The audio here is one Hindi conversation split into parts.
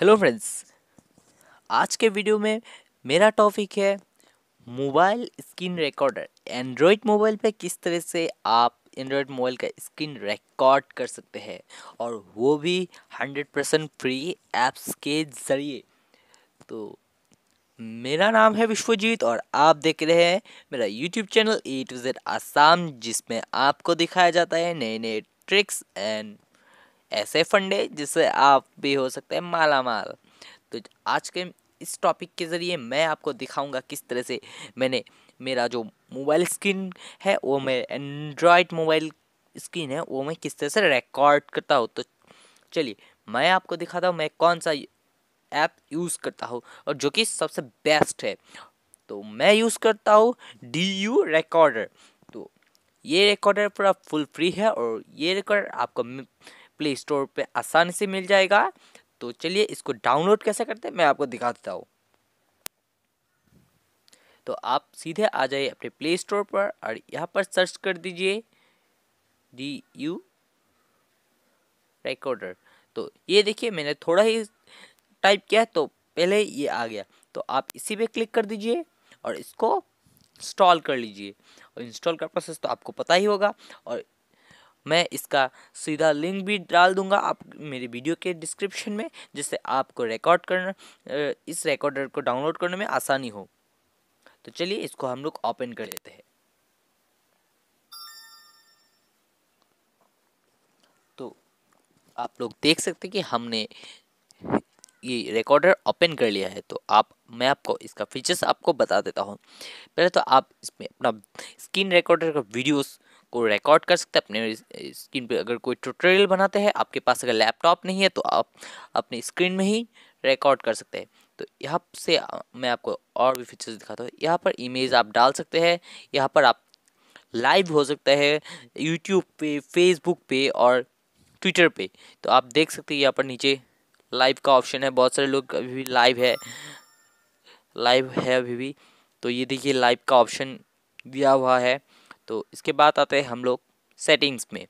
हेलो फ्रेंड्स आज के वीडियो में मेरा टॉपिक है mobile screen recorder Android mobile पे किस तरह से आप एंड्रॉयड मोबाइल का स्क्रीन रिकॉर्ड कर सकते हैं और वो भी हंड्रेड परसेंट फ्री ऐप्स के ज़रिए तो मेरा नाम है विश्वजीत और आप देख रहे हैं मेरा YouTube channel A to Z Assam जिसमें आपको दिखाया जाता है नए नए ट्रिक्स एंड ऐसे फंडे जिससे आप भी हो सकते हैं माला माल तो आज के इस टॉपिक के ज़रिए मैं आपको दिखाऊंगा किस तरह से मैंने मेरा जो मोबाइल स्क्रीन है वो मैं एंड्रॉयड मोबाइल स्क्रीन है वो मैं किस तरह से रिकॉर्ड करता हूँ तो चलिए मैं आपको दिखाता हूँ मैं कौन सा ऐप यूज़ करता हूँ और जो कि सबसे बेस्ट है तो मैं यूज़ करता हूँ डी यू रिकॉर्डर तो ये रिकॉर्डर पूरा फुल फ्री है और ये रिकॉर्डर आपको प्ले स्टोर पर आसानी से मिल जाएगा तो चलिए इसको डाउनलोड कैसे करते हैं मैं आपको दिखा देता हूँ तो आप सीधे आ जाइए अपने प्ले स्टोर पर और यहाँ पर सर्च कर दीजिए डी यू रिकॉर्डर तो ये देखिए मैंने थोड़ा ही टाइप किया तो पहले ये आ गया तो आप इसी पे क्लिक कर दीजिए और इसको इंस्टॉल कर लीजिए और इंस्टॉल का प्रोसेस तो आपको पता ही होगा और मैं इसका सीधा लिंक भी डाल दूंगा आप मेरी वीडियो के डिस्क्रिप्शन में जिससे आपको रिकॉर्ड करना इस रिकॉर्डर को डाउनलोड करने में आसानी हो तो चलिए इसको हम लोग ओपन कर लेते हैं तो आप लोग देख सकते कि हमने ये रिकॉर्डर ओपन कर लिया है तो आप मैं आपको इसका फीचर्स आपको बता देता हूँ पहले तो आप इसमें अपना स्क्रीन रिकॉर्डर का वीडियोस को रिकॉर्ड कर सकते हैं अपने स्क्रीन पे अगर कोई ट्यूटोरियल बनाते हैं आपके पास अगर लैपटॉप नहीं है तो आप अपने स्क्रीन में ही रिकॉर्ड कर सकते हैं तो यहाँ से मैं आपको और भी फीचर्स दिखाता हूँ यहाँ पर इमेज आप डाल सकते हैं यहाँ पर आप लाइव हो सकता है यूट्यूब पे फेसबुक पे और ट्विटर पे तो आप देख सकते हैं यहाँ पर नीचे लाइव का ऑप्शन है बहुत सारे लोग अभी भी लाइव है लाइव है अभी भी तो ये देखिए लाइव का ऑप्शन दिया हुआ है तो इसके बाद आते हैं हम लोग सेटिंग्स में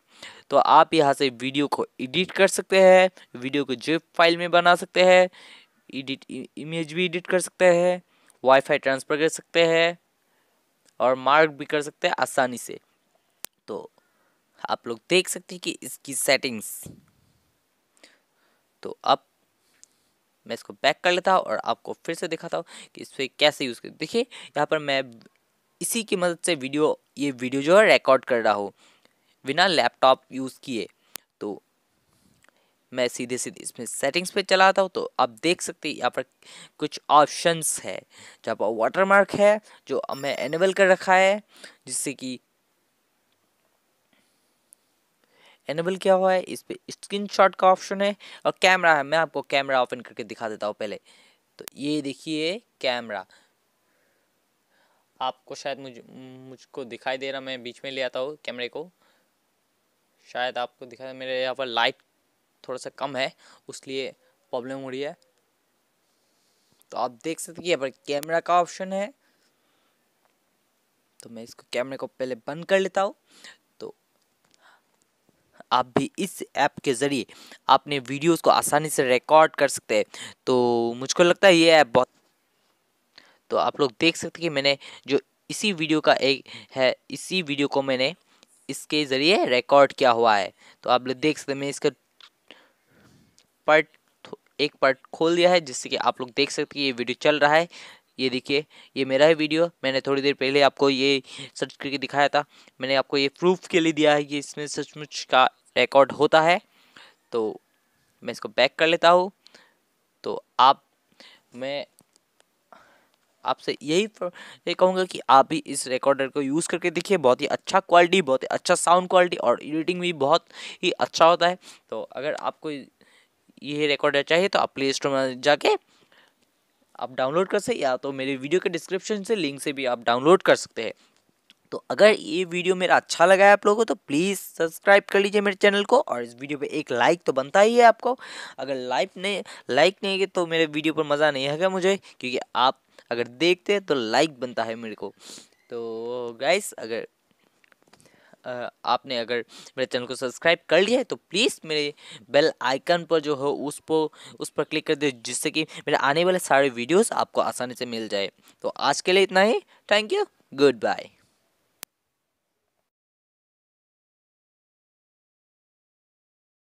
तो आप यहाँ से वीडियो को एडिट कर सकते हैं वीडियो को जिप फाइल में बना सकते हैं एडिट इमेज भी एडिट कर सकते हैं वाईफाई ट्रांसफ़र कर सकते हैं और मार्क भी कर सकते हैं आसानी से तो आप लोग देख सकते हैं कि इसकी सेटिंग्स तो अब मैं इसको बैक कर लेता हूँ और आपको फिर से दिखाता हूँ कि इस पर कैसे यूज़ कर देखिए यहाँ पर मैं इसी की मदद से वीडियो ये वीडियो जो है रिकॉर्ड कर रहा हूँ बिना लैपटॉप यूज़ किए तो मैं सीधे सीधे इसमें सेटिंग्स पे चला आता हूँ तो आप देख सकते हैं यहाँ पर कुछ ऑप्शंस है जहाँ पर वाटरमार्क है जो मैं एनेबल कर रखा है जिससे कि एनेबल क्या हुआ है इस पर स्क्रीन का ऑप्शन है और कैमरा है मैं आपको कैमरा ओपन करके दिखा देता हूँ पहले तो ये देखिए कैमरा आपको शायद मुझ मुझको दिखाई दे रहा मैं बीच में ले आता हूँ कैमरे को शायद आपको दिखा मेरे यहाँ पर लाइट थोड़ा सा कम है उसलिए प्रॉब्लम हो रही है तो आप देख सकते कि यहाँ पर कैमरा का ऑप्शन है तो मैं इसको कैमरे को पहले बंद कर लेता हूँ तो आप भी इस ऐप के ज़रिए अपने वीडियोस को आसानी से रिकॉर्ड कर सकते हैं तो मुझको लगता है ये ऐप बहुत तो आप लोग देख सकते कि मैंने जो इसी वीडियो का एक है इसी वीडियो को मैंने इसके ज़रिए रिकॉर्ड किया हुआ है तो आप लोग देख सकते मैं इसका पार्ट एक पार्ट खोल दिया है जिससे कि आप लोग देख सकते कि ये वीडियो चल रहा है ये देखिए ये मेरा है वीडियो मैंने थोड़ी देर पहले आपको ये सर्च करके दिखाया था मैंने आपको ये प्रूफ के लिए दिया है कि इसमें सचमुच का रिकॉर्ड होता है तो मैं इसको बैक कर लेता हूँ तो आप मैं आपसे यही ये कहूँगा कि आप भी इस रिकॉर्डर को यूज़ करके देखिए बहुत ही अच्छा क्वालिटी बहुत ही अच्छा साउंड क्वालिटी और एडिटिंग भी बहुत ही अच्छा होता है तो अगर आपको ये रिकॉर्डर चाहिए तो आप प्ले स्टोर में जाके आप डाउनलोड कर सकते या तो मेरे वीडियो के डिस्क्रिप्शन से लिंक से भी आप डाउनलोड कर सकते हैं तो अगर ये वीडियो मेरा अच्छा लगा है आप लोगों को तो प्लीज़ सब्सक्राइब कर लीजिए मेरे चैनल को और इस वीडियो पे एक लाइक तो बनता ही है आपको अगर लाइक नहीं लाइक नहीं है तो मेरे वीडियो पर मज़ा नहीं आएगा मुझे क्योंकि आप अगर देखते हैं तो लाइक बनता है मेरे को तो गाइस अगर आपने अगर मेरे चैनल को सब्सक्राइब कर लिया है तो प्लीज़ मेरे बेल आइकन पर जो हो उस पर उस पर क्लिक कर दे जिससे कि मेरे आने वाले सारे वीडियोस आपको आसानी से मिल जाए तो आज के लिए इतना ही थैंक यू गुड बाय